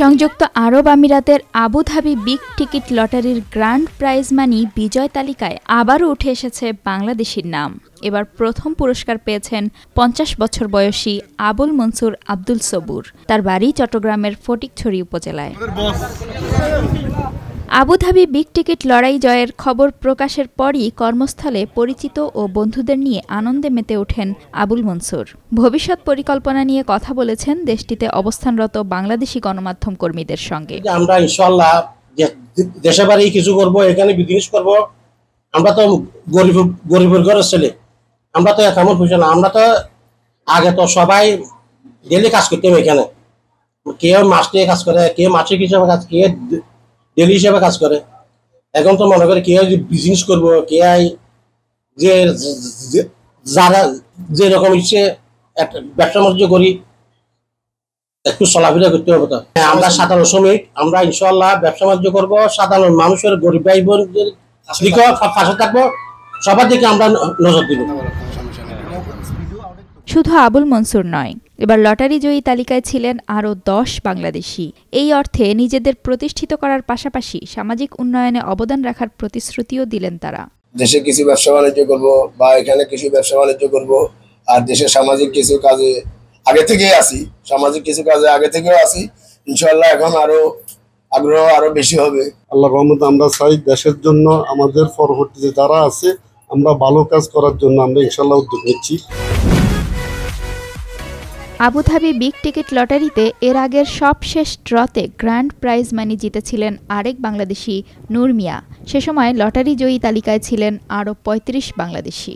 সংযুক্ত আরব আমিরাতের আবুধাবি বিগ টিকিট লটারির গ্র্যান্ড প্রাইজ মানি বিজয় তালিকায় আবারও উঠে এসেছে বাংলাদেশের নাম এবার প্রথম পুরস্কার পেয়েছেন পঞ্চাশ বছর বয়সী আবুল মনসুর আব্দুল সবুর তার বাড়ি চট্টগ্রামের ফটিকছড়ি উপজেলায় আবুধাবি বিগ টিকিট লড়াই জয়ের খবর প্রকাশের পরই কর্মস্থলে পরিচিত ও বন্ধুদের নিয়ে আনন্দে মেতে ওঠেন আবুল মনসুর ভবিষ্যৎ পরিকল্পনা নিয়ে কথা বলেছেন দেশটিতে অবস্থানরত বাংলাদেশি গণমাধ্যম কর্মীদের সঙ্গে আমরা ইনশাল্লাহ দেশে বাড়ি কিছু করব এখানে বিজনেস করব আমরা তো গরিব গরিবের ঘরের ছেলে আমরা তো এমন পয়সা না আমরা তো আগে তো সবাই ডেলি কাজ করতাম এখানে কে মাস নিয়ে কাজ করে কে মাসে কিছু কাজ কে ডেলি হিসাবে কাজ করে এখন তো মনে করে কে আই বিজনেস করবো কে আই যে যারা যে রকম ইচ্ছে ব্যবসা বাণিজ্য করি একটু চলাফেরা করতে হবে তো হ্যাঁ, আমরা সাধারণ শ্রমিক আমরা ইনশাল্লাহ ব্যবসা বাণিজ্য করবো সাধারণ মানুষের গরিব ভাই বোনদের পাশে থাকবো সবার দিকে আমরা নজর দিব শুধু আবুল মনসুর নয় এবার লটারি জয়ী তালিকায় ছিলেন আরও দশ বাংলাদেশি এই অর্থে নিজেদের প্রতিষ্ঠিত করার পাশাপাশি সামাজিক উন্নয়নে অবদান রাখার প্রতিশ্রুতিও দিলেন তারা দেশে কিছু ব্যবসা বাণিজ্য করবো বা এখানে কিছু ব্যবসা বাণিজ্য করবো আর দেশের সামাজিক কিছু কাজে আগে থেকেই আসি সামাজিক কিছু কাজে আগে থেকেও আসি ইনশাল্লাহ এখন আরো আগ্রহ আরো বেশি হবে আল্লাহ রহমত আমরা চাই দেশের জন্য আমাদের পরবর্তীতে যারা আছে আমরা ভালো কাজ করার জন্য আমরা ইনশাল্লাহ উদ্যোগ নিচ্ছি আবুধাবি বিগ টিকিট লটারিতে এর আগের সবশেষ ড্রতে গ্র্যান্ড প্রাইজ মানি জিতেছিলেন আরেক বাংলাদেশি নূর মিয়া সে সময় লটারি জয়ী তালিকায় ছিলেন আরও ৩৫ বাংলাদেশি